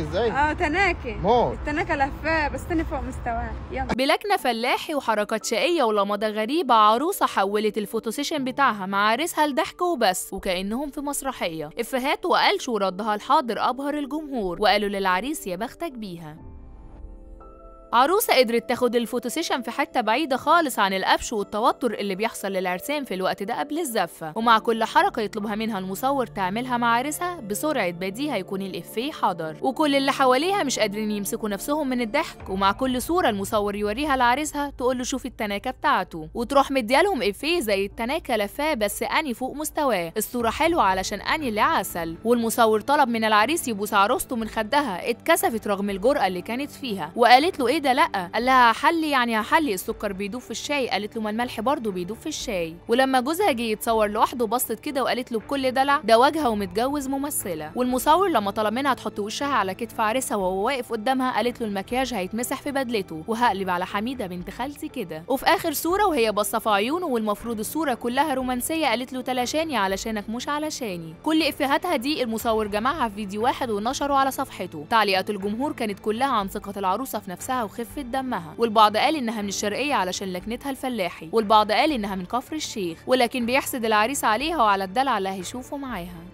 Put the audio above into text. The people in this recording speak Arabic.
ازاي؟ اه تناكي مو التناكة لفاه بس تاني فوق مستواه يلا بلكنة فلاحي وحركات شقية ولمضة غريبة عروسة حولت الفوتوسيشن بتاعها مع عريسها لضحك وبس وكأنهم في مسرحية افهات وقلش وردها الحاضر أبهر الجمهور وقالوا للعريس يا بختك بيها عروسة قدرت تاخد الفوتوسيشن في حتة بعيدة خالص عن القفش والتوتر اللي بيحصل للعرسان في الوقت ده قبل الزفة ومع كل حركة يطلبها منها المصور تعملها مع عرسها بسرعة بديها يكون الإفيه حاضر وكل اللي حواليها مش قادرين يمسكوا نفسهم من الضحك ومع كل صورة المصور يوريها لعريسها تقول له شوف التناكة بتاعته وتروح مديالهم إفيه زي التناكة لفاه بس أني فوق مستواه الصورة حلوة علشان أني اللي عسل والمصور طلب من العريس يبوس عروسته من خدها اتكسفت رغم الجرأة اللي كانت فيها وقالت له ايه كده لا قال لها حلي يعني هحلي السكر بيدوب في الشاي قالت له ما الملح برضه بيدوب في الشاي ولما جوزها جه يتصور لوحده بصت كده وقالت له بكل دلع ده واجهه ومتجوز ممثله والمصور لما طلب منها تحط وشها على كتف عريسها وهو واقف قدامها قالت له المكياج هيتمسح في بدلته وهقلب على حميده بنت خالتي كده وفي اخر صوره وهي باصه في عيونه والمفروض الصوره كلها رومانسيه قالت له تلاشاني علشانك مش علشاني كل افهاتها دي المصور جمعها في فيديو واحد ونشره على صفحته تعليقات الجمهور كانت كلها عن ثقه العروسه في نفسها وخفة دمها والبعض قال إنها من الشرقية علشان لكنتها الفلاحي والبعض قال إنها من كفر الشيخ ولكن بيحسد العريس عليها وعلى الدلع اللي هيشوفه معاها